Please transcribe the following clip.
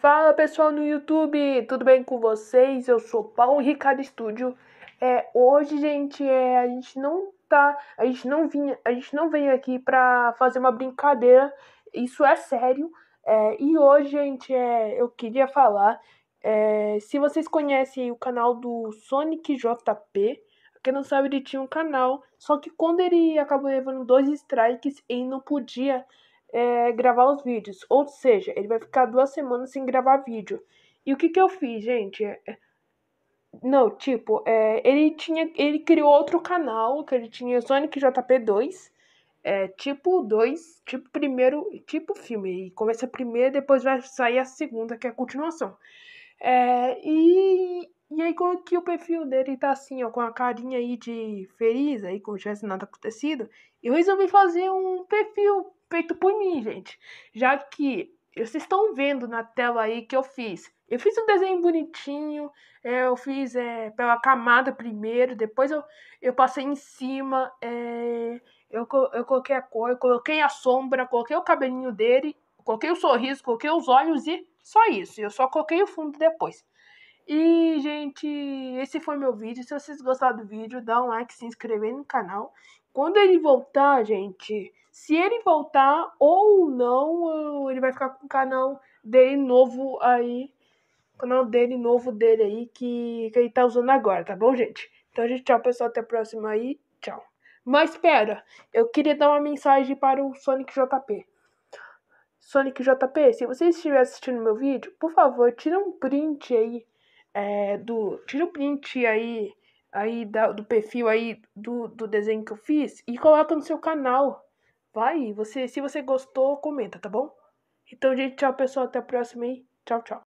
Fala pessoal no YouTube, tudo bem com vocês? Eu sou Paulo Ricardo Estúdio. É, hoje, gente, é, a gente não tá, a gente não vinha, a gente não veio aqui pra fazer uma brincadeira. Isso é sério. É, e hoje, gente, é, eu queria falar é, se vocês conhecem o canal do Sonic JP, quem não sabe, ele tinha um canal, só que quando ele acabou levando dois strikes, ele não podia é, gravar os vídeos. Ou seja, ele vai ficar duas semanas sem gravar vídeo. E o que, que eu fiz, gente? É, não, tipo, é, ele tinha. Ele criou outro canal, que ele tinha Sonic JP2. É, tipo 2, tipo primeiro, tipo filme. E começa a primeira, depois vai sair a segunda, que é a continuação. É, e, e aí como que o perfil dele tá assim, ó, com a carinha aí de feliz, aí como se tivesse nada acontecido. Eu resolvi fazer um perfil feito por mim, gente. Já que vocês estão vendo na tela aí que eu fiz. Eu fiz um desenho bonitinho, é, eu fiz é, pela camada primeiro, depois eu, eu passei em cima, é, eu, eu coloquei a cor, eu coloquei a sombra, coloquei o cabelinho dele, coloquei o sorriso, coloquei os olhos e só isso. Eu só coloquei o fundo depois. E, gente, esse foi meu vídeo. Se vocês gostaram do vídeo, dá um like, se inscrever no canal. Quando ele voltar, gente, se ele voltar ou não, eh, ele vai ficar com o canal dele novo aí. canal dele novo dele aí que, que ele tá usando agora, tá bom, gente? Então, gente, tchau, pessoal. Até a próxima aí. Tchau. Mas espera, eu queria dar uma mensagem para o Sonic JP. Sonic JP, se você estiver assistindo meu vídeo, por favor, tira um print aí é, do, tira um print aí aí da, do perfil aí do, do desenho que eu fiz e coloca no seu canal. Vai, você, se você gostou, comenta, tá bom? Então, gente, tchau, pessoal. Até a próxima e tchau, tchau.